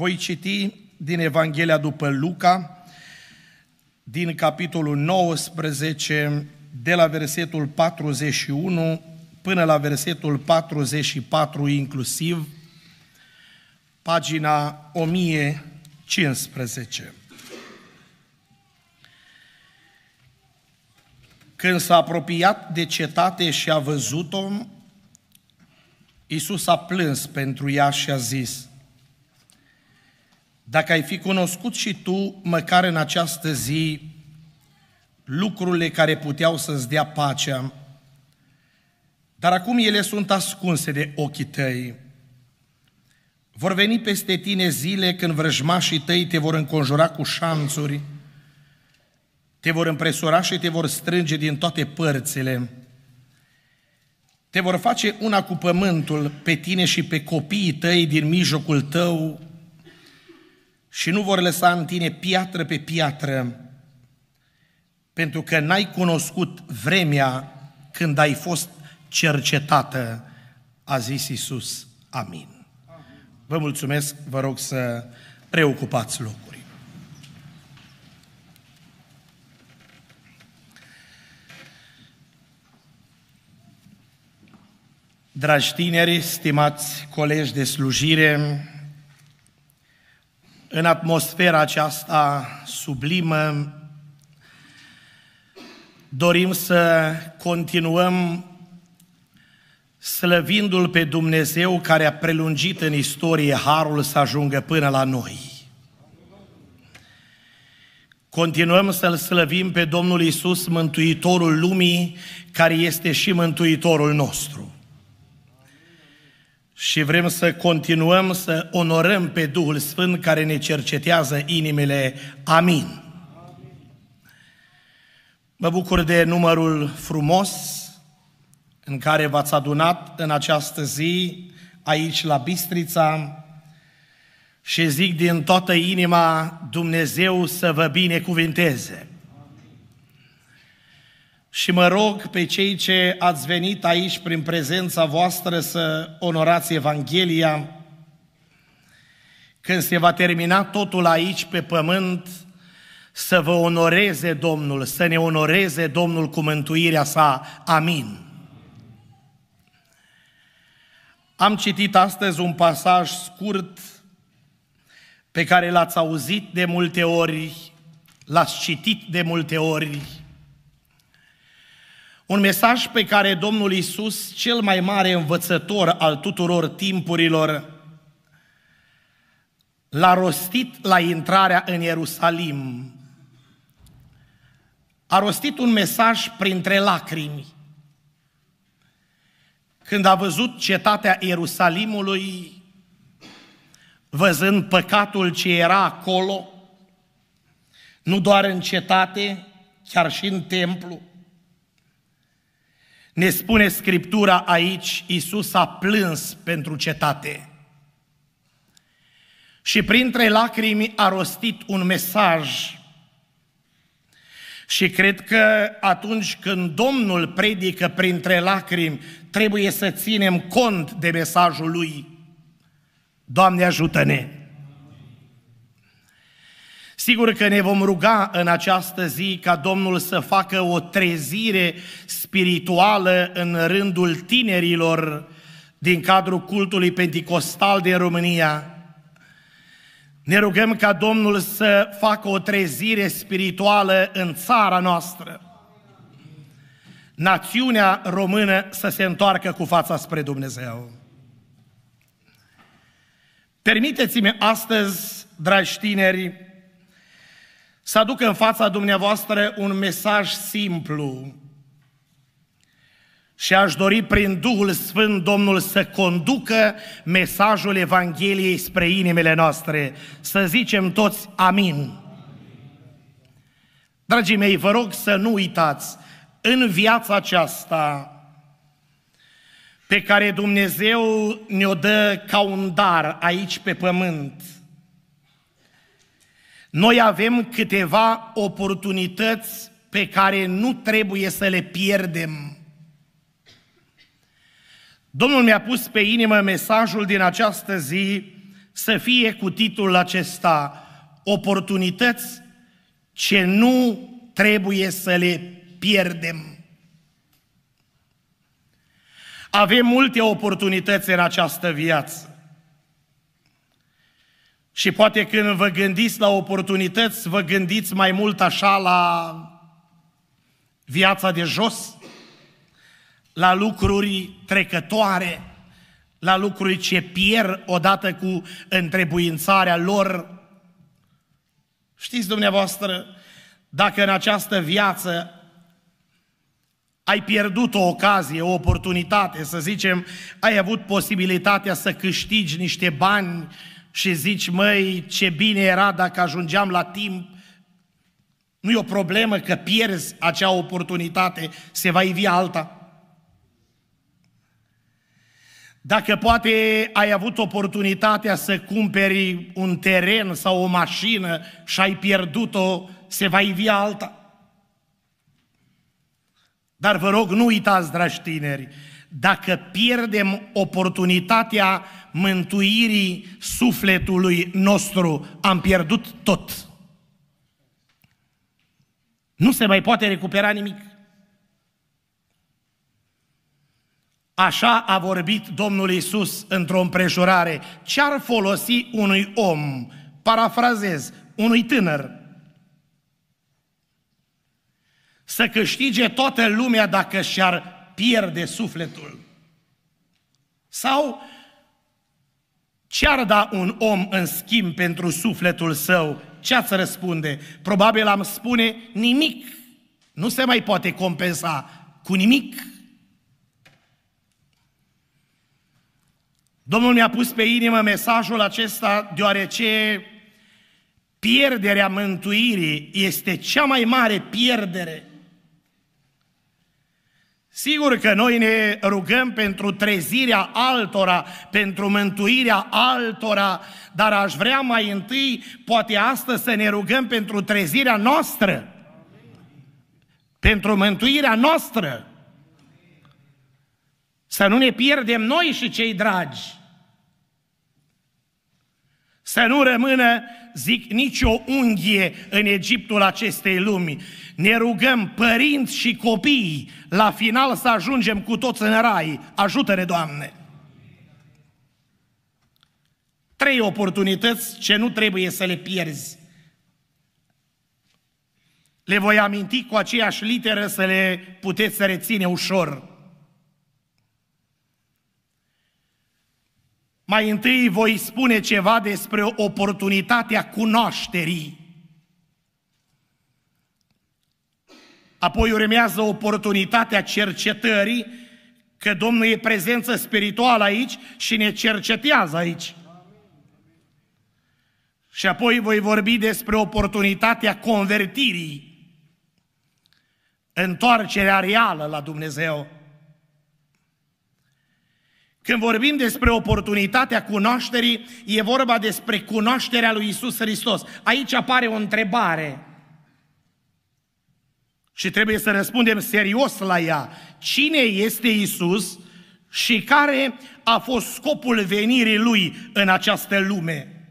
Voi citi din Evanghelia după Luca, din capitolul 19, de la versetul 41 până la versetul 44 inclusiv, pagina 1015. Când s-a apropiat de cetate și a văzut-o, Iisus a plâns pentru ea și a zis, dacă ai fi cunoscut și tu, măcar în această zi, lucrurile care puteau să-ți dea pacea, dar acum ele sunt ascunse de ochii tăi. Vor veni peste tine zile când vrăjmașii tăi te vor înconjura cu șanțuri, te vor împresura și te vor strânge din toate părțile. Te vor face una cu pământul, pe tine și pe copiii tăi din mijlocul tău, și nu vor lăsa în tine piatră pe piatră, pentru că n-ai cunoscut vremea când ai fost cercetată, a zis Isus. Amin. Vă mulțumesc, vă rog să preocupați locuri. Dragi tineri, stimați colegi de slujire, în atmosfera aceasta sublimă, dorim să continuăm slăvindu-L pe Dumnezeu care a prelungit în istorie harul să ajungă până la noi. Continuăm să-L slăvim pe Domnul Isus, Mântuitorul lumii, care este și Mântuitorul nostru și vrem să continuăm să onorăm pe Duhul Sfânt care ne cercetează inimile. Amin. Mă bucur de numărul frumos în care v-ați adunat în această zi aici la Bistrița și zic din toată inima Dumnezeu să vă binecuvinteze și mă rog pe cei ce ați venit aici prin prezența voastră să onorați Evanghelia. Când se va termina totul aici pe pământ, să vă onoreze Domnul, să ne onoreze Domnul cu mântuirea sa. Amin. Am citit astăzi un pasaj scurt pe care l-ați auzit de multe ori, l-ați citit de multe ori, un mesaj pe care Domnul Isus, cel mai mare învățător al tuturor timpurilor, l-a rostit la intrarea în Ierusalim. A rostit un mesaj printre lacrimi. Când a văzut cetatea Ierusalimului, văzând păcatul ce era acolo, nu doar în cetate, chiar și în templu, ne spune Scriptura aici, Iisus a plâns pentru cetate. Și printre lacrimi a rostit un mesaj. Și cred că atunci când Domnul predică printre lacrimi, trebuie să ținem cont de mesajul lui. Doamne ajută-ne! Sigur că ne vom ruga în această zi ca Domnul să facă o trezire spirituală în rândul tinerilor din cadrul cultului pentecostal din România. Ne rugăm ca Domnul să facă o trezire spirituală în țara noastră. Națiunea română să se întoarcă cu fața spre Dumnezeu. Permiteți-mi astăzi, dragi tineri, să aduc în fața dumneavoastră un mesaj simplu și aș dori prin Duhul Sfânt Domnul să conducă mesajul Evangheliei spre inimile noastre. Să zicem toți amin. Dragii mei, vă rog să nu uitați, în viața aceasta pe care Dumnezeu ne-o dă ca un dar aici pe pământ – noi avem câteva oportunități pe care nu trebuie să le pierdem. Domnul mi-a pus pe inimă mesajul din această zi să fie cu titlul acesta Oportunități ce nu trebuie să le pierdem. Avem multe oportunități în această viață. Și poate când vă gândiți la oportunități, vă gândiți mai mult așa la viața de jos, la lucruri trecătoare, la lucruri ce pierd odată cu întrebuințarea lor. Știți dumneavoastră, dacă în această viață ai pierdut o ocazie, o oportunitate, să zicem, ai avut posibilitatea să câștigi niște bani, și zici, măi, ce bine era dacă ajungeam la timp, nu e o problemă că pierzi acea oportunitate, se va ivi alta. Dacă poate ai avut oportunitatea să cumperi un teren sau o mașină și ai pierdut-o, se va ivi alta. Dar vă rog, nu uitați, dragi tineri, dacă pierdem oportunitatea mântuirii sufletului nostru, am pierdut tot. Nu se mai poate recupera nimic. Așa a vorbit Domnul Isus într-o împrejurare. Ce-ar folosi unui om, parafrazez, unui tânăr, să câștige toată lumea dacă și-ar pierde sufletul. Sau ce-ar da un om în schimb pentru sufletul său? Ce ați răspunde? Probabil am spune nimic. Nu se mai poate compensa cu nimic. Domnul mi-a pus pe inimă mesajul acesta deoarece pierderea mântuirii este cea mai mare pierdere Sigur că noi ne rugăm pentru trezirea altora, pentru mântuirea altora, dar aș vrea mai întâi, poate astăzi, să ne rugăm pentru trezirea noastră, pentru mântuirea noastră. Să nu ne pierdem noi și cei dragi. Să nu rămână, zic, nicio unghie în Egiptul acestei lumi. Ne rugăm, părinți și copii, la final să ajungem cu toți în rai. Ajută-ne, Doamne! Trei oportunități ce nu trebuie să le pierzi. Le voi aminti cu aceeași literă să le puteți să reține ușor. Mai întâi voi spune ceva despre oportunitatea cunoașterii. Apoi urmează oportunitatea cercetării, că Domnul e prezență spirituală aici și ne cercetează aici. Și apoi voi vorbi despre oportunitatea convertirii, întoarcerea reală la Dumnezeu. Când vorbim despre oportunitatea cunoașterii, e vorba despre cunoașterea lui Isus Hristos. Aici apare o întrebare. Și trebuie să răspundem serios la ea. Cine este Isus și care a fost scopul venirii lui în această lume?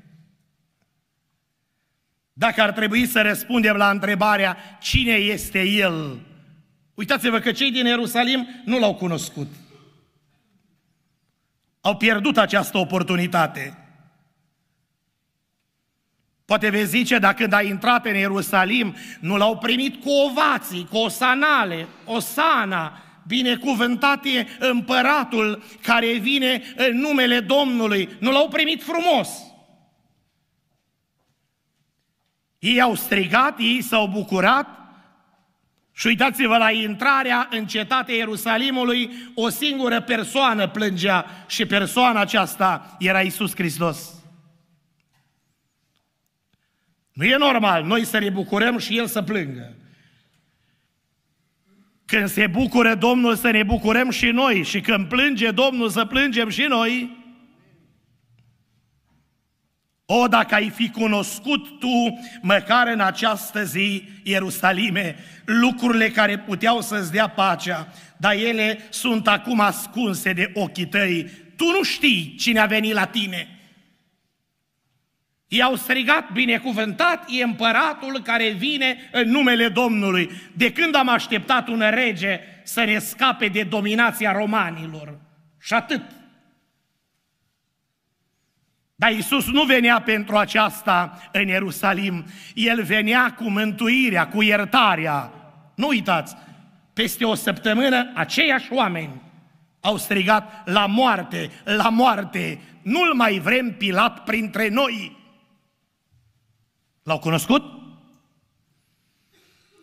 Dacă ar trebui să răspundem la întrebarea cine este El, uitați-vă că cei din Ierusalim nu l-au cunoscut au pierdut această oportunitate. Poate vei zice, dacă când a intrat în Ierusalim, nu l-au primit cu ovații, cu osanale, osana, binecuvântat e împăratul care vine în numele Domnului. Nu l-au primit frumos. Ei au strigat, ei s-au bucurat, și uitați-vă la intrarea în cetatea Ierusalimului, o singură persoană plângea și persoana aceasta era Isus Hristos. Nu e normal noi să ne bucurăm și El să plângă. Când se bucură Domnul să ne bucurăm și noi și când plânge Domnul să plângem și noi, o, dacă ai fi cunoscut tu, măcar în această zi, Ierusalime, lucrurile care puteau să-ți dea pacea, dar ele sunt acum ascunse de ochii tăi. Tu nu știi cine a venit la tine. I-au strigat, binecuvântat e împăratul care vine în numele Domnului. De când am așteptat un rege să ne scape de dominația romanilor? Și atât. Dar Isus nu venea pentru aceasta în Ierusalim. El venea cu mântuirea, cu iertarea. Nu uitați, peste o săptămână aceiași oameni au strigat la moarte, la moarte, nu-l mai vrem Pilat printre noi. L-au cunoscut?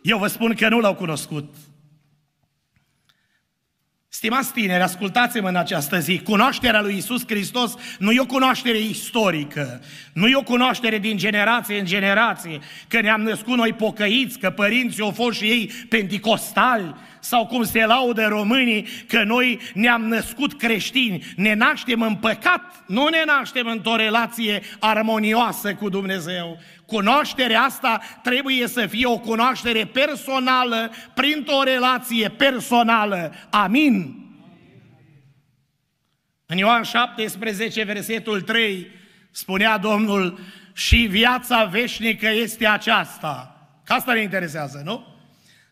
Eu vă spun că nu l-au cunoscut. Stimați tineri, ascultați-mă în această zi. Cunoașterea lui Isus Hristos nu e o cunoaștere istorică, nu e o cunoaștere din generație în generație, că ne-am născut noi pocăiți, că părinții au fost și ei pentecostali, sau cum se laudă românii că noi ne-am născut creștini, ne naștem în păcat, nu ne naștem într-o relație armonioasă cu Dumnezeu. Cunoașterea asta trebuie să fie o cunoaștere personală, printr-o relație personală. Amin. În Ioan 17, versetul 3, spunea Domnul, și viața veșnică este aceasta. Că asta ne interesează, nu?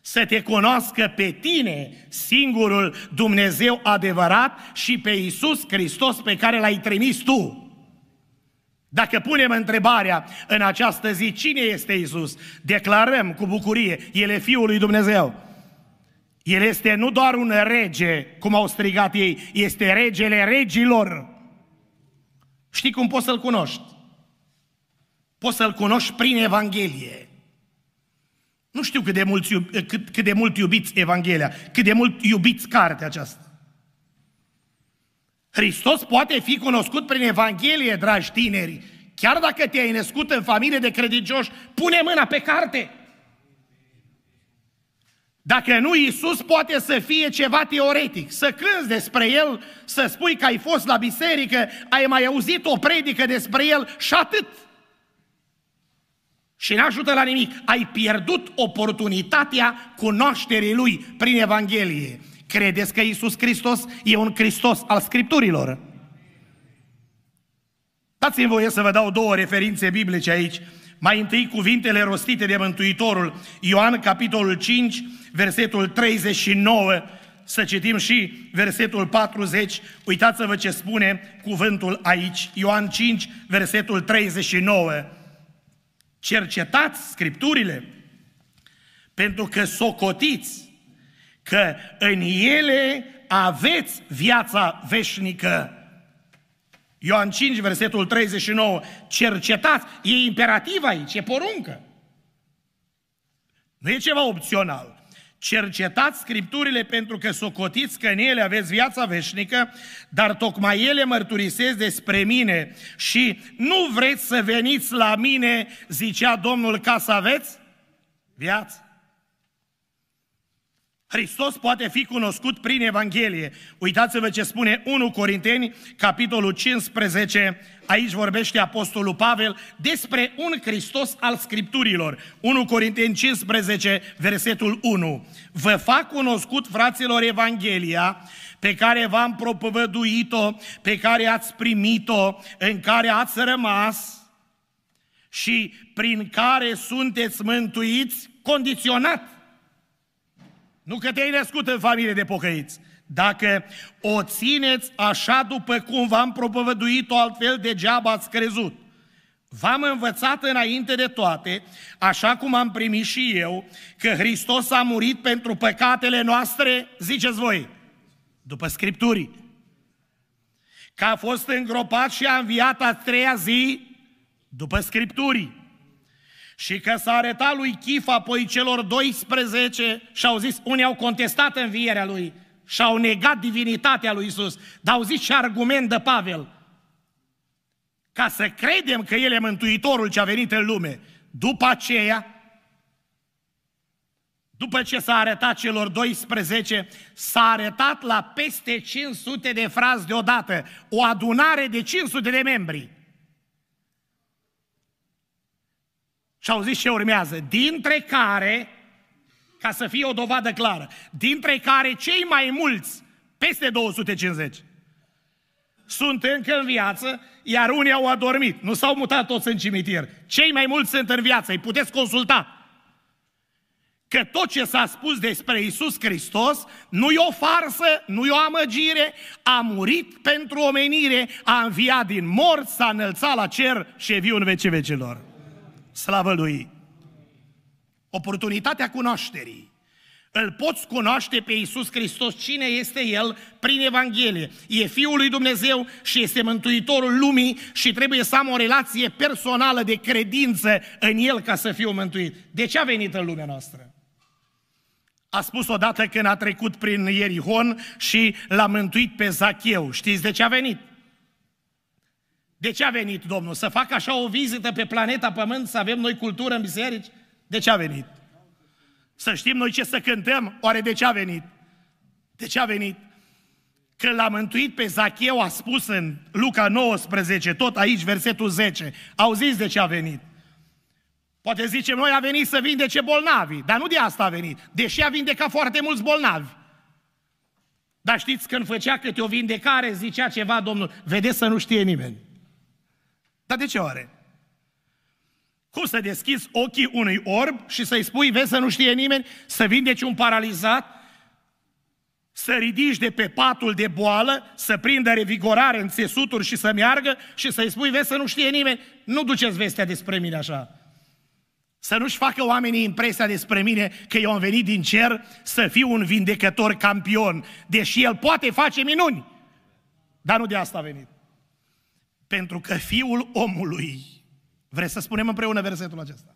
să te cunoască pe tine, singurul Dumnezeu adevărat și pe Iisus Hristos pe care l-ai trimis tu. Dacă punem întrebarea în această zi, cine este Isus? Declarăm cu bucurie, El e Fiul lui Dumnezeu. El este nu doar un rege, cum au strigat ei, este regele regilor. Știi cum poți să-L cunoști? Poți să-L cunoști prin Evanghelie. Nu știu cât de, mult, eh, cât, cât de mult iubiți Evanghelia, cât de mult iubiți cartea aceasta. Hristos poate fi cunoscut prin Evanghelie, dragi tineri. Chiar dacă te-ai născut în familie de credincioși, pune mâna pe carte. Dacă nu, Iisus poate să fie ceva teoretic, să cânți despre El, să spui că ai fost la biserică, ai mai auzit o predică despre El și atât și nu ajută la nimic. Ai pierdut oportunitatea cunoașterii Lui prin Evanghelie. Credeți că Isus Hristos e un Hristos al Scripturilor? Dați-mi voie să vă dau două referințe biblice aici. Mai întâi cuvintele rostite de Mântuitorul, Ioan capitolul 5, versetul 39, să citim și versetul 40. Uitați-vă ce spune cuvântul aici, Ioan 5, versetul 39 cercetați Scripturile, pentru că socotiți că în ele aveți viața veșnică. Ioan 5, versetul 39, cercetați, e imperativ aici, e poruncă. Nu e ceva opțional. Cercetați Scripturile pentru că socotiți că în ele aveți viața veșnică, dar tocmai ele mărturisesc despre mine și nu vreți să veniți la mine, zicea Domnul, ca să aveți viață. Hristos poate fi cunoscut prin Evanghelie. Uitați-vă ce spune 1 Corinteni, capitolul 15. Aici vorbește Apostolul Pavel despre un Hristos al Scripturilor. 1 Corinteni 15, versetul 1. Vă fac cunoscut, fraților, Evanghelia pe care v-am propovăduit-o, pe care ați primit-o, în care ați rămas și prin care sunteți mântuiți, condiționat nu că te-ai născut în familie de pocăiți. Dacă o țineți așa după cum v-am propovăduit-o, altfel degeaba ați crezut. V-am învățat înainte de toate, așa cum am primit și eu, că Hristos a murit pentru păcatele noastre, ziceți voi, după Scripturi. Că a fost îngropat și a înviat a treia zi după Scripturii și că s-a arătat lui Chifa, apoi celor 12 și au zis, unii au contestat învierea lui și au negat divinitatea lui Isus, dar au zis și argument de Pavel, ca să credem că El e Mântuitorul ce a venit în lume. După aceea, după ce s-a arătat celor 12, s-a arătat la peste 500 de frazi deodată, o adunare de 500 de membri. Și au zis ce urmează, dintre care, ca să fie o dovadă clară, dintre care cei mai mulți, peste 250, sunt încă în viață, iar unii au adormit, nu s-au mutat toți în cimitir. Cei mai mulți sunt în viață, îi puteți consulta. Că tot ce s-a spus despre Isus Hristos nu e o farsă, nu e o amăgire, a murit pentru omenire, a înviat din morți, s-a înălțat la cer și e viu în vecii vecilor. Slavă Lui! Oportunitatea cunoașterii. Îl poți cunoaște pe Iisus Hristos, cine este El, prin Evanghelie. E Fiul lui Dumnezeu și este Mântuitorul lumii și trebuie să am o relație personală de credință în El ca să fiu mântuit. De ce a venit în lumea noastră? A spus odată când a trecut prin Ierihon și l-a mântuit pe Zacheu. Știți de ce a venit? De ce a venit Domnul? Să facă așa o vizită pe planeta Pământ, să avem noi cultură în biserici? De ce a venit? Să știm noi ce să cântăm? Oare de ce a venit? De ce a venit? Că l-a mântuit pe Zacheu, a spus în Luca 19, tot aici, versetul 10. Auziți de ce a venit? Poate zicem, noi a venit să vindece bolnavi, dar nu de asta a venit, deși a vindecat foarte mulți bolnavi. Dar știți, când făcea câte o vindecare, zicea ceva Domnul, vedeți să nu știe nimeni. Dar de ce oare? Cum să deschizi ochii unui orb și să-i spui, vezi să nu știe nimeni, să vindeci un paralizat, să ridici de pe patul de boală, să prindă revigorare în țesuturi și să meargă și să-i spui, vezi să nu știe nimeni, nu duceți vestea despre mine așa. Să nu-și facă oamenii impresia despre mine că eu am venit din cer să fiu un vindecător campion, deși el poate face minuni, dar nu de asta a venit. Pentru că Fiul omului, vreți să spunem împreună versetul acesta,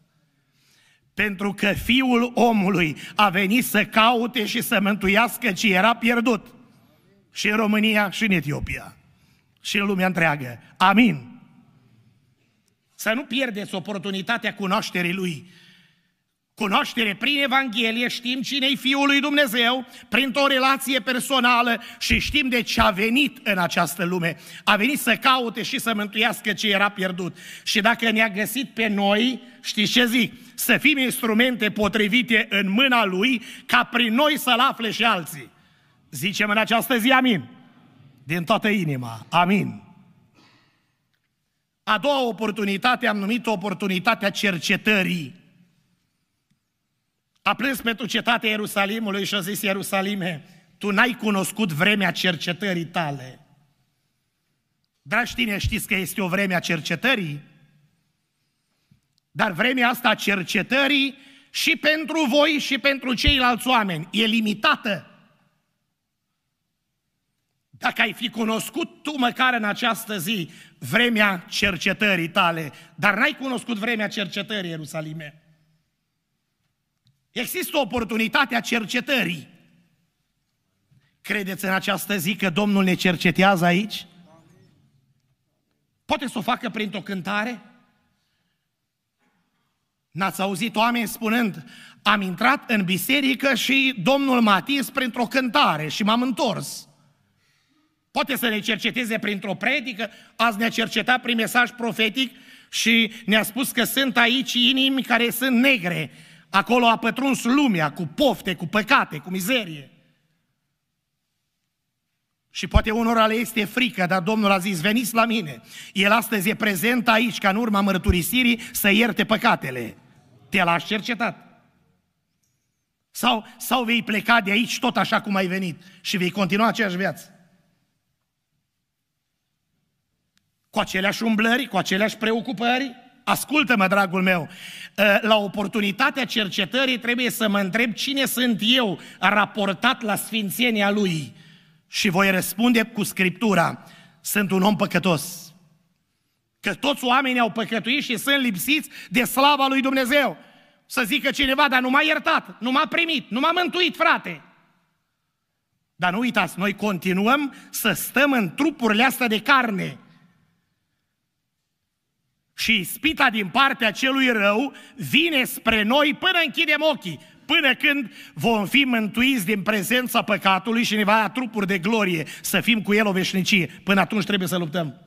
pentru că Fiul omului a venit să caute și să mântuiască ce era pierdut. Și în România, și în Etiopia, și în lumea întreagă. Amin. Să nu pierdeți oportunitatea cunoașterii Lui. Cunoaștere prin Evanghelie, știm cine-i Fiul lui Dumnezeu, printr-o relație personală și știm de ce a venit în această lume. A venit să caute și să mântuiască ce era pierdut. Și dacă ne-a găsit pe noi, știți ce zic? Să fim instrumente potrivite în mâna Lui, ca prin noi să-L afle și alții. Zicem în această zi amin. Din toată inima. Amin. A doua oportunitate am numit oportunitatea cercetării a plâns pentru cetatea Ierusalimului și a zis, Ierusalime, tu n-ai cunoscut vremea cercetării tale. Dragi tine, știți că este o vreme a cercetării? Dar vremea asta a cercetării și pentru voi și pentru ceilalți oameni e limitată. Dacă ai fi cunoscut tu măcar în această zi vremea cercetării tale, dar n-ai cunoscut vremea cercetării Ierusalime. Există oportunitatea cercetării. Credeți în această zi că Domnul ne cercetează aici? Poate să o facă printr-o cântare? N-ați auzit oameni spunând, am intrat în biserică și Domnul m-a atins printr-o cântare și m-am întors. Poate să ne cerceteze printr-o predică, azi ne-a cercetat prin mesaj profetic și ne-a spus că sunt aici inimi care sunt negre, Acolo a pătruns lumea cu pofte, cu păcate, cu mizerie. Și poate unora le este frică, dar Domnul a zis, veniți la mine. El astăzi e prezent aici, ca în urma mărturisirii, să ierte păcatele. Te l-aș cercetat. Sau, sau vei pleca de aici tot așa cum ai venit și vei continua aceeași viață. Cu aceleași umblări, cu aceleași preocupări, Ascultă-mă, dragul meu, ă, la oportunitatea cercetării trebuie să mă întreb cine sunt eu raportat la sfințenia lui. Și voi răspunde cu Scriptura, sunt un om păcătos. Că toți oamenii au păcătuit și sunt lipsiți de slava lui Dumnezeu. Să zică cineva, dar nu m-a iertat, nu m-a primit, nu m-a mântuit, frate. Dar nu uitați, noi continuăm să stăm în trupurile astea de carne. Și ispita din partea celui rău vine spre noi până închidem ochii, până când vom fi mântuiți din prezența păcatului și ne va da trupuri de glorie să fim cu el o veșnicie. Până atunci trebuie să luptăm.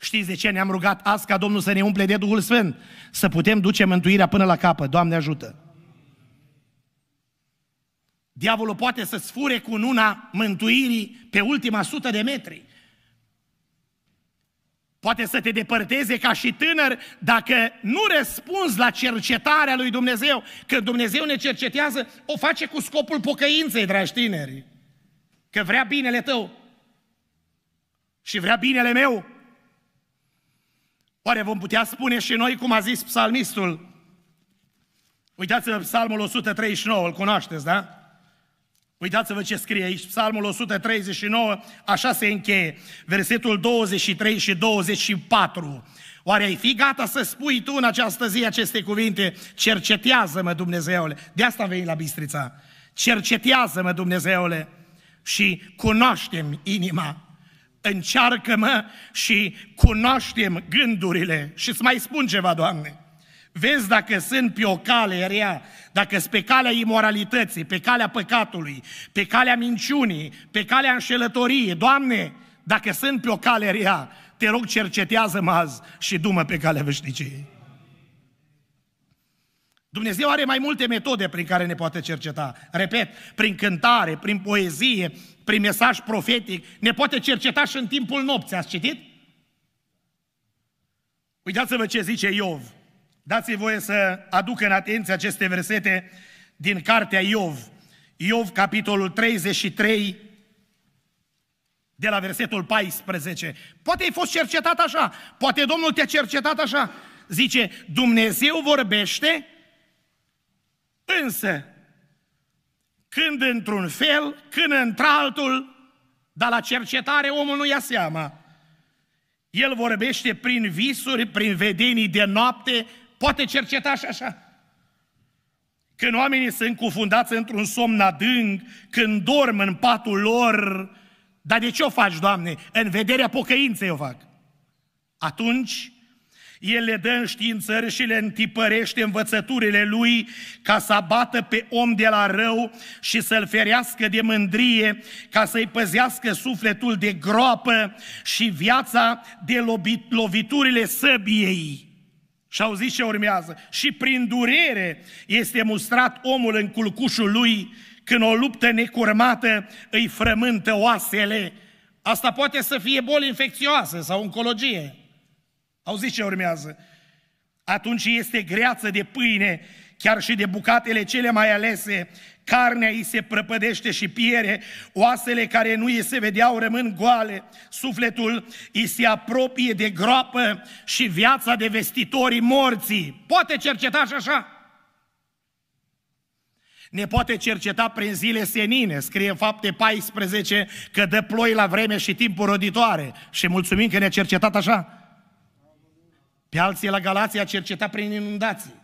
Știți de ce ne-am rugat azi ca Domnul să ne umple de Duhul Sfânt? Să putem duce mântuirea până la capăt. Doamne ajută! Diavolul poate să-ți fure cu una mântuirii pe ultima sută de metri. Poate să te depărteze ca și tânăr dacă nu răspunzi la cercetarea lui Dumnezeu. Că Dumnezeu ne cercetează, o face cu scopul pocăinței, dragi tineri. Că vrea binele tău și vrea binele meu. Oare vom putea spune și noi cum a zis psalmistul? Uitați-vă psalmul 139, îl cunoașteți, da? Uitați-vă ce scrie aici, Psalmul 139, așa se încheie, versetul 23 și 24. Oare ai fi gata să spui tu în această zi aceste cuvinte? Cercetează-mă, Dumnezeule! De asta vei la Bistrița. Cercetează-mă, Dumnezeule, și cunoaștem inima. Încearcă-mă și cunoaștem gândurile. Și îți mai spun ceva, Doamne. Vezi dacă sunt pe o cale rea, dacă sunt pe calea imoralității, pe calea păcatului, pe calea minciunii, pe calea înșelătoriei. Doamne, dacă sunt pe o cale rea, te rog cercetează-mă azi și dumă pe calea veșniciei. Dumnezeu are mai multe metode prin care ne poate cerceta. Repet, prin cântare, prin poezie, prin mesaj profetic, ne poate cerceta și în timpul nopții. Ați citit? Uitați-vă ce zice Iov. Dați-mi voie să aduc în atenție aceste versete din cartea Iov. Iov, capitolul 33, de la versetul 14. Poate ai fost cercetat așa, poate Domnul te-a cercetat așa. Zice, Dumnezeu vorbește, însă, când într-un fel, când într-altul, dar la cercetare omul nu ia seama. El vorbește prin visuri, prin vedenii de noapte, poate cerceta și așa. Când oamenii sunt cufundați într-un somn adânc, când dorm în patul lor, dar de ce o faci, Doamne? În vederea pocăinței o fac. Atunci, el le dă înștiințări și le întipărește învățăturile lui ca să abată pe om de la rău și să-l ferească de mândrie, ca să-i păzească sufletul de groapă și viața de loviturile săbiei. Și au zis ce urmează. Și prin durere este mustrat omul în culcușul lui, când o luptă necurmată îi frământă oasele. Asta poate să fie boli infecțioase sau oncologie. Au zis ce urmează. Atunci este greață de pâine, chiar și de bucatele cele mai alese, carnea îi se prăpădește și piere, oasele care nu îi se vedeau rămân goale, sufletul îi se apropie de groapă și viața de vestitorii morții. Poate cerceta și așa. Ne poate cerceta prin zile senine, scrie în fapte 14 că dă ploi la vreme și timpul roditoare. Și mulțumim că ne-a cercetat așa. Pe alții la Galația a cercetat prin inundații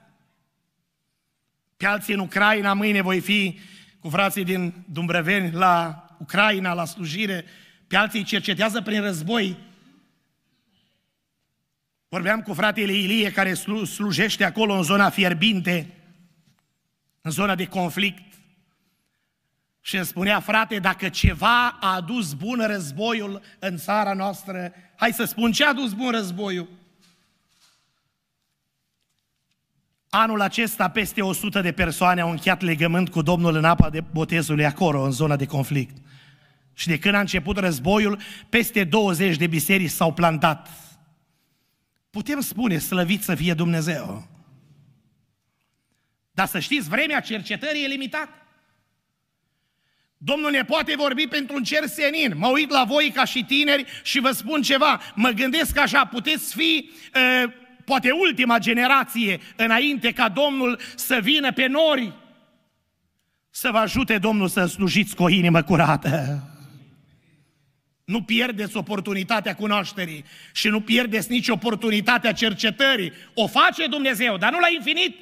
pe alții în Ucraina, mâine voi fi cu frații din Dumbrăveni la Ucraina, la slujire, pe alții cercetează prin război. Vorbeam cu fratele Ilie care slu- slujește acolo în zona fierbinte, în zona de conflict. Și îmi spunea, frate, dacă ceva a adus bun războiul în țara noastră, hai să spun ce a adus bun războiul. Anul acesta peste 100 de persoane au încheiat legământ cu Domnul în apa de botezului acolo, în zona de conflict. Și de când a început războiul, peste 20 de biserici s-au plantat. Putem spune, slăvit să fie Dumnezeu. Dar să știți, vremea cercetării e limitată. Domnul ne poate vorbi pentru un cer senin. Mă uit la voi ca și tineri și vă spun ceva. Mă gândesc așa, puteți fi uh, poate ultima generație, înainte ca Domnul să vină pe nori, să vă ajute Domnul să slujiți cu o inimă curată. Nu pierdeți oportunitatea cunoașterii și nu pierdeți nici oportunitatea cercetării. O face Dumnezeu, dar nu la infinit.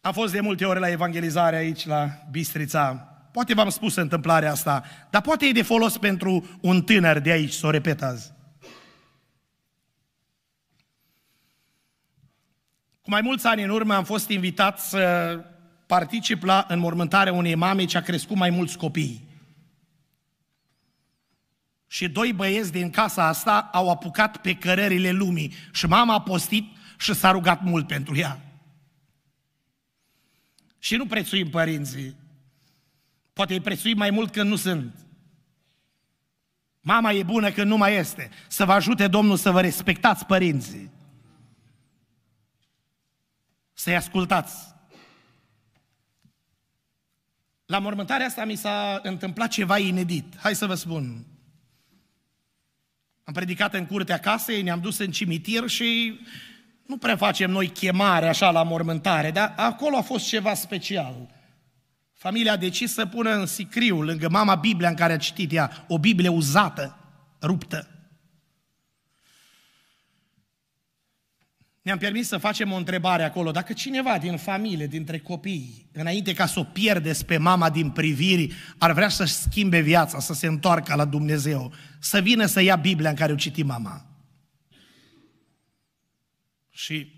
Am fost de multe ori la evangelizare aici, la Bistrița. Poate v-am spus întâmplarea asta, dar poate e de folos pentru un tânăr de aici, să o repet azi. Cu mai mulți ani în urmă am fost invitat să particip la înmormântarea unei mame ce a crescut mai mulți copii. Și doi băieți din casa asta au apucat pe cărările lumii și mama a postit și s-a rugat mult pentru ea. Și nu prețuim părinții. Poate îi prețuim mai mult când nu sunt. Mama e bună când nu mai este. Să vă ajute Domnul să vă respectați părinții să-i ascultați. La mormântarea asta mi s-a întâmplat ceva inedit. Hai să vă spun. Am predicat în curtea casei, ne-am dus în cimitir și nu prea facem noi chemare așa la mormântare, dar acolo a fost ceva special. Familia a decis să pună în sicriu, lângă mama Biblia în care a citit ea, o Biblie uzată, ruptă. ne-am permis să facem o întrebare acolo. Dacă cineva din familie, dintre copii, înainte ca să o pierdeți pe mama din priviri, ar vrea să-și schimbe viața, să se întoarcă la Dumnezeu, să vină să ia Biblia în care o citi mama. Și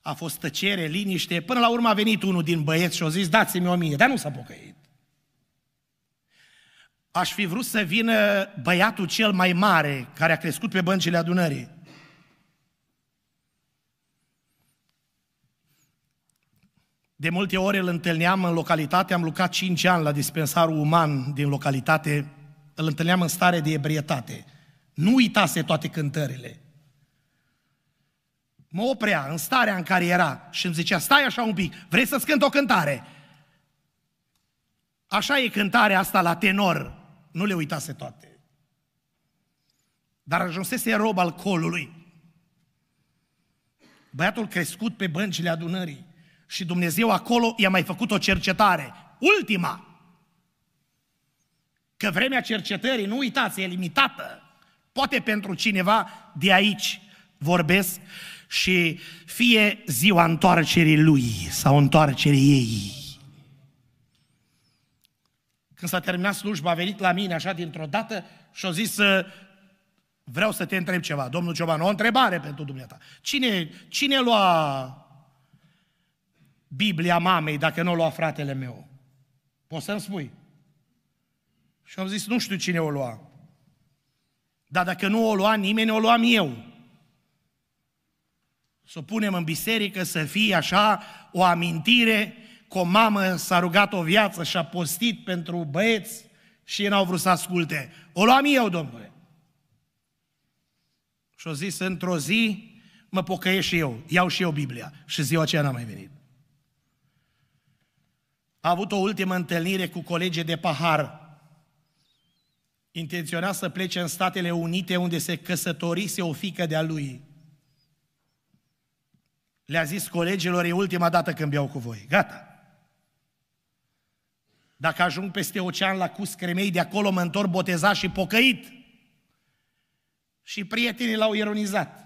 a fost tăcere, liniște, până la urmă a venit unul din băieți și a zis, dați-mi o mie, dar nu s-a pocăit. Aș fi vrut să vină băiatul cel mai mare, care a crescut pe băncile adunării, De multe ori îl întâlneam în localitate, am lucrat 5 ani la dispensarul uman din localitate, îl întâlneam în stare de ebrietate. Nu uitase toate cântările. Mă oprea în starea în care era și îmi zicea, stai așa un pic, vrei să-ți cânt o cântare? Așa e cântarea asta la tenor. Nu le uitase toate. Dar ajunsese rob alcoolului. Băiatul crescut pe băncile adunării. Și Dumnezeu acolo i-a mai făcut o cercetare. Ultima! Că vremea cercetării, nu uitați, e limitată. Poate pentru cineva de aici vorbesc și fie ziua întoarcerii lui sau întoarcerii ei. Când s-a terminat slujba, a venit la mine așa dintr-o dată și a zis ă, vreau să te întreb ceva. Domnul Cioban, o întrebare pentru dumneata. Cine, cine lua Biblia mamei dacă nu o lua fratele meu? Poți să-mi spui? Și am zis, nu știu cine o lua. Dar dacă nu o lua nimeni, o luam eu. Să o punem în biserică, să fie așa o amintire că o mamă s-a rugat o viață și a postit pentru băieți și ei n-au vrut să asculte. O luam eu, domnule. Și o zis, într-o zi mă pocăiesc și eu, iau și eu Biblia. Și ziua aceea n-am mai venit a avut o ultimă întâlnire cu colegii de pahar. Intenționa să plece în Statele Unite unde se căsătorise o fică de-a lui. Le-a zis colegilor, e ultima dată când beau cu voi. Gata. Dacă ajung peste ocean la Cus Cremei, de acolo mă întorc botezat și pocăit. Și prietenii l-au ironizat.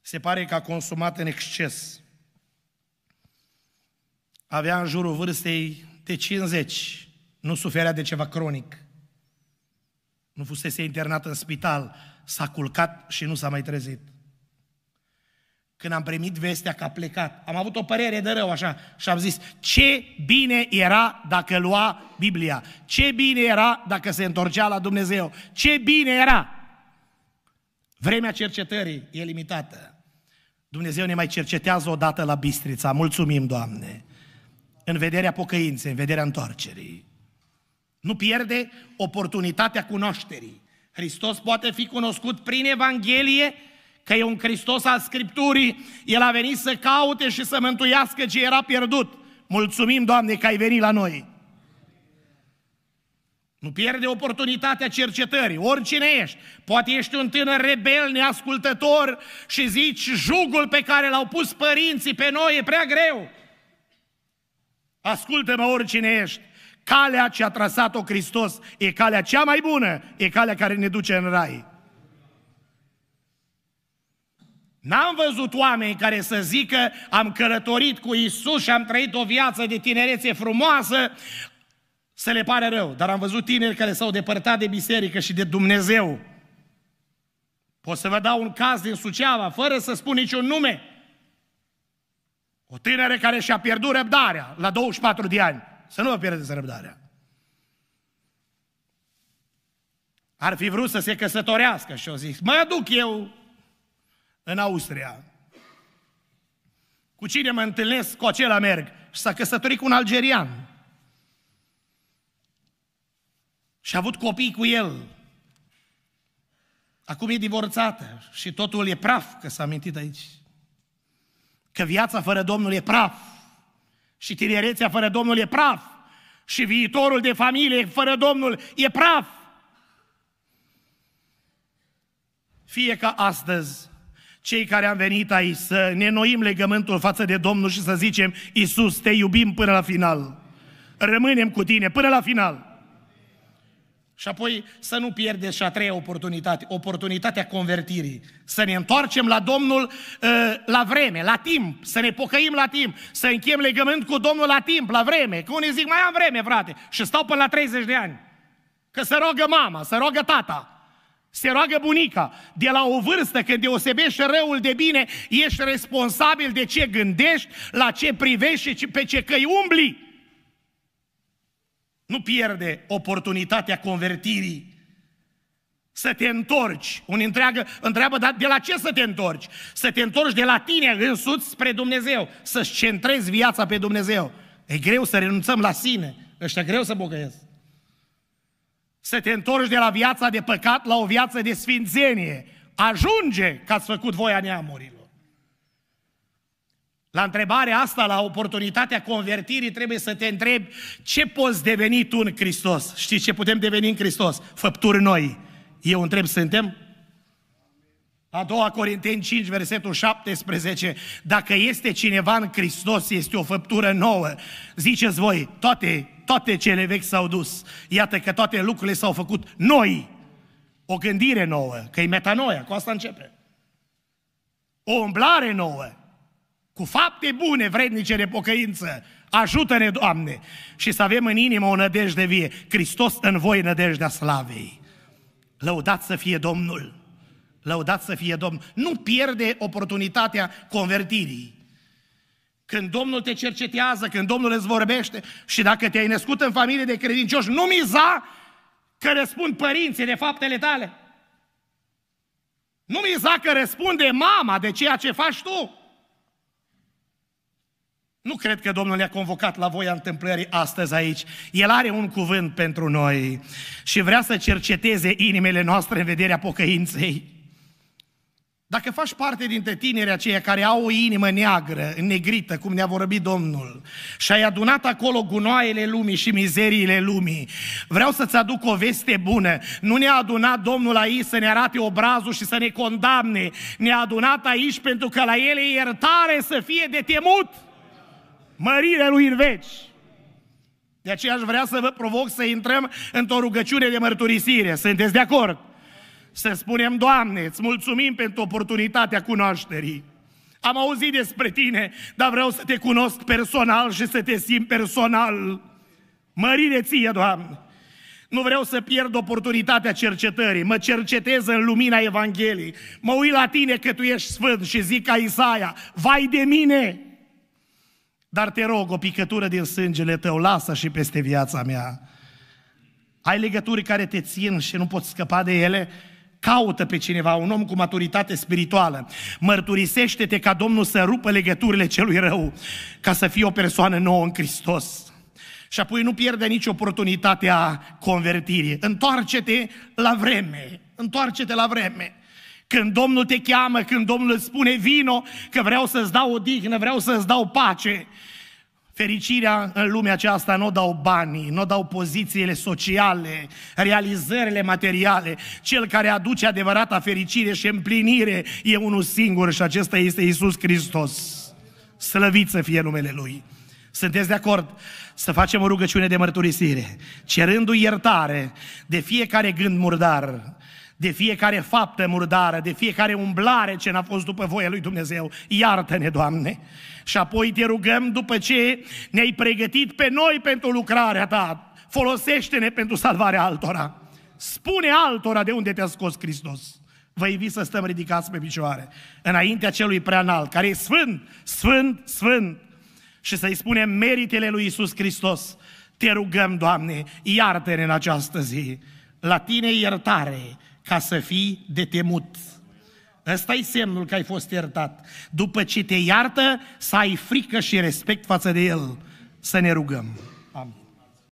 Se pare că a consumat în exces avea în jurul vârstei de 50, nu suferea de ceva cronic, nu fusese internat în spital, s-a culcat și nu s-a mai trezit. Când am primit vestea că a plecat, am avut o părere de rău așa și am zis, ce bine era dacă lua Biblia, ce bine era dacă se întorcea la Dumnezeu, ce bine era. Vremea cercetării e limitată. Dumnezeu ne mai cercetează odată la bistrița. Mulțumim, Doamne! în vederea pocăinței, în vederea întoarcerii. Nu pierde oportunitatea cunoașterii. Hristos poate fi cunoscut prin Evanghelie, că e un Hristos al Scripturii, El a venit să caute și să mântuiască ce era pierdut. Mulțumim, Doamne, că ai venit la noi. Nu pierde oportunitatea cercetării, oricine ești. Poate ești un tânăr rebel, neascultător și zici, jugul pe care l-au pus părinții pe noi e prea greu. Ascultă-mă oricine ești. Calea ce a trasat-o Hristos e calea cea mai bună, e calea care ne duce în rai. N-am văzut oameni care să zică am călătorit cu Isus și am trăit o viață de tinerețe frumoasă, să le pare rău, dar am văzut tineri care s-au depărtat de biserică și de Dumnezeu. Pot să vă dau un caz din Suceava, fără să spun niciun nume. O tânără care și-a pierdut răbdarea la 24 de ani. Să nu vă pierdeți răbdarea. Ar fi vrut să se căsătorească și o zis, mă duc eu în Austria. Cu cine mă întâlnesc, cu acela merg. Și s-a căsătorit cu un algerian. Și a avut copii cu el. Acum e divorțată și totul e praf, că s-a mintit aici. Că viața fără Domnul e praf. Și tinerețea fără Domnul e praf. Și viitorul de familie fără Domnul e praf. Fie ca astăzi cei care am venit aici să ne noim legământul față de Domnul și să zicem Iisus, te iubim până la final. Rămânem cu tine până la final. Și apoi să nu pierdeți și a treia oportunitate, oportunitatea convertirii. Să ne întoarcem la Domnul uh, la vreme, la timp, să ne pocăim la timp, să încheiem legământ cu Domnul la timp, la vreme. Că unii zic, mai am vreme, frate, și stau până la 30 de ani. Că se roagă mama, se roagă tata, se roagă bunica. De la o vârstă, când deosebești răul de bine, ești responsabil de ce gândești, la ce privești și pe ce căi umbli. Nu pierde oportunitatea convertirii. Să te întorci. Un întreagă, întreabă, dar de la ce să te întorci? Să te întorci de la tine însuți spre Dumnezeu. Să-ți centrezi viața pe Dumnezeu. E greu să renunțăm la sine. Ăștia greu să bocăiesc. Să te întorci de la viața de păcat la o viață de sfințenie. Ajunge că ați făcut voia neamurilor. La întrebarea asta, la oportunitatea convertirii, trebuie să te întrebi ce poți deveni tu în Hristos. Știi ce putem deveni în Hristos? Făpturi noi. Eu întreb, suntem? A doua Corinteni 5, versetul 17. Dacă este cineva în Hristos, este o făptură nouă. Ziceți voi, toate, toate cele vechi s-au dus. Iată că toate lucrurile s-au făcut noi. O gândire nouă, că e metanoia, cu asta începe. O umblare nouă, cu fapte bune, vrednice de pocăință. Ajută-ne, Doamne, și să avem în inimă o nădejde vie. Hristos în voi nădejdea slavei. Lăudați să fie Domnul. Lăudați să fie Domnul. Nu pierde oportunitatea convertirii. Când Domnul te cercetează, când Domnul îți vorbește și dacă te-ai născut în familie de credincioși, nu miza că răspund părinții de faptele tale. Nu miza că răspunde mama de ceea ce faci tu. Nu cred că Domnul le-a convocat la voia întâmplării astăzi aici. El are un cuvânt pentru noi și vrea să cerceteze inimile noastre în vederea pocăinței. Dacă faci parte dintre tinerii aceia care au o inimă neagră, negrită, cum ne-a vorbit Domnul, și ai adunat acolo gunoaiele lumii și mizeriile lumii, vreau să-ți aduc o veste bună. Nu ne-a adunat Domnul aici să ne arate obrazul și să ne condamne. Ne-a adunat aici pentru că la ele iertare să fie de temut mărirea lui în veci. De aceea aș vrea să vă provoc să intrăm într-o rugăciune de mărturisire. Sunteți de acord? Să spunem, Doamne, îți mulțumim pentru oportunitatea cunoașterii. Am auzit despre tine, dar vreau să te cunosc personal și să te simt personal. Mărire ție, Doamne! Nu vreau să pierd oportunitatea cercetării. Mă cercetez în lumina Evangheliei. Mă uit la tine că tu ești sfânt și zic ca Isaia, vai de mine! Dar te rog, o picătură din sângele tău, lasă și peste viața mea. Ai legături care te țin și nu poți scăpa de ele? Caută pe cineva, un om cu maturitate spirituală. Mărturisește-te ca Domnul să rupă legăturile celui rău, ca să fii o persoană nouă în Hristos. Și apoi nu pierde nici oportunitatea convertirii. Întoarce-te la vreme. Întoarce-te la vreme. Când Domnul te cheamă, când Domnul îți spune vino, că vreau să-ți dau odihnă, vreau să-ți dau pace. Fericirea în lumea aceasta nu o dau banii, nu o dau pozițiile sociale, realizările materiale. Cel care aduce adevărata fericire și împlinire e unul singur și acesta este Isus Hristos. Slăvit să fie numele Lui. Sunteți de acord să facem o rugăciune de mărturisire, cerându-i iertare de fiecare gând murdar, de fiecare faptă murdară, de fiecare umblare ce n-a fost după voia lui Dumnezeu. Iartă-ne, Doamne! Și apoi te rugăm după ce ne-ai pregătit pe noi pentru lucrarea ta. Folosește-ne pentru salvarea altora. Spune altora de unde te-a scos Hristos. Vă invit să stăm ridicați pe picioare, înaintea celui preanalt, care e sfânt, sfânt, sfânt. Și să-i spunem meritele lui Isus Hristos. Te rugăm, Doamne, iartă-ne în această zi. La tine iertare, ca să fii de temut. Ăsta e semnul că ai fost iertat. După ce te iartă, să ai frică și respect față de El. Să ne rugăm.